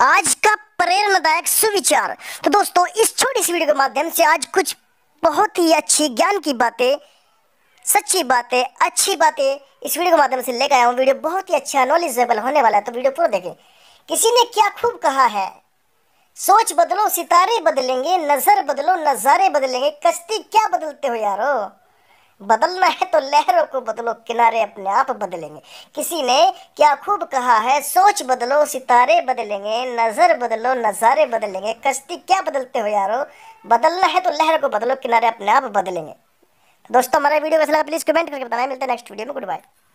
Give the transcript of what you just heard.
आज का प्रेरणादायक सुविचार तो दोस्तों इस छोटी सी वीडियो के माध्यम से आज कुछ बहुत ही अच्छी ज्ञान की बातें सच्ची बातें अच्छी बातें इस वीडियो के माध्यम से लेकर आया हूँ वीडियो बहुत ही अच्छा नॉलेजेबल होने वाला है तो वीडियो पूरा देखें किसी ने क्या खूब कहा है सोच बदलो सितारे बदलेंगे नज़र बदलो नज़ारे बदलेंगे कश्ती क्या बदलते हो यारो बदलना है तो लहरों को बदलो किनारे अपने आप बदलेंगे किसी ने क्या खूब कहा है सोच बदलो सितारे बदलेंगे नज़र बदलो नज़ारे बदलेंगे कश्ती क्या बदलते हो यारो बदलना है तो लहर को बदलो किनारे अपने आप बदलेंगे दोस्तों हमारा वीडियो कैसा लगा प्लीज़ कमेंट करके बताना मिलते हैं नेक्स्ट वीडियो में गुड बाय